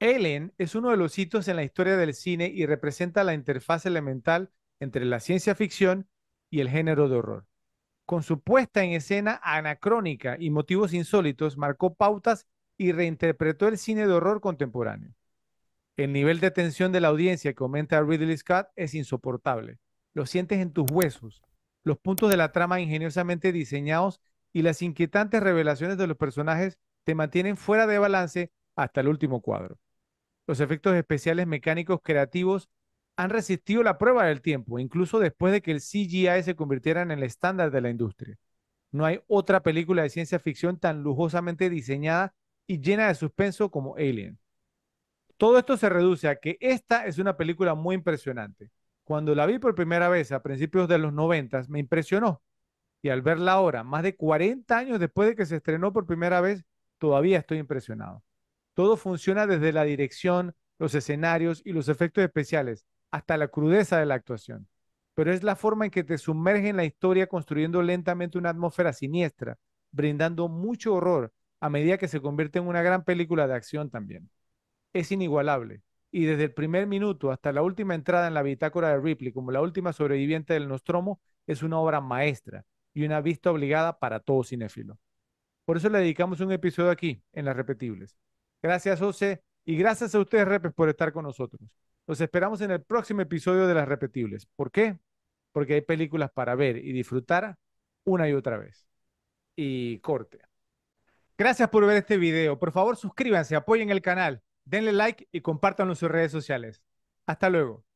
Alien es uno de los hitos en la historia del cine y representa la interfaz elemental entre la ciencia ficción y el género de horror. Con su puesta en escena anacrónica y motivos insólitos, marcó pautas y reinterpretó el cine de horror contemporáneo. El nivel de tensión de la audiencia que aumenta Ridley Scott es insoportable. Lo sientes en tus huesos. Los puntos de la trama ingeniosamente diseñados y las inquietantes revelaciones de los personajes te mantienen fuera de balance hasta el último cuadro los efectos especiales mecánicos creativos han resistido la prueba del tiempo, incluso después de que el CGI se convirtiera en el estándar de la industria. No hay otra película de ciencia ficción tan lujosamente diseñada y llena de suspenso como Alien. Todo esto se reduce a que esta es una película muy impresionante. Cuando la vi por primera vez a principios de los 90 me impresionó. Y al verla ahora, más de 40 años después de que se estrenó por primera vez, todavía estoy impresionado. Todo funciona desde la dirección, los escenarios y los efectos especiales, hasta la crudeza de la actuación. Pero es la forma en que te sumerge en la historia construyendo lentamente una atmósfera siniestra, brindando mucho horror a medida que se convierte en una gran película de acción también. Es inigualable, y desde el primer minuto hasta la última entrada en la bitácora de Ripley como la última sobreviviente del Nostromo, es una obra maestra y una vista obligada para todo cinéfilo. Por eso le dedicamos un episodio aquí, en Las Repetibles, Gracias, José. Y gracias a ustedes, Repes, por estar con nosotros. Los esperamos en el próximo episodio de Las Repetibles. ¿Por qué? Porque hay películas para ver y disfrutar una y otra vez. Y corte. Gracias por ver este video. Por favor, suscríbanse, apoyen el canal, denle like y compartan en sus redes sociales. Hasta luego.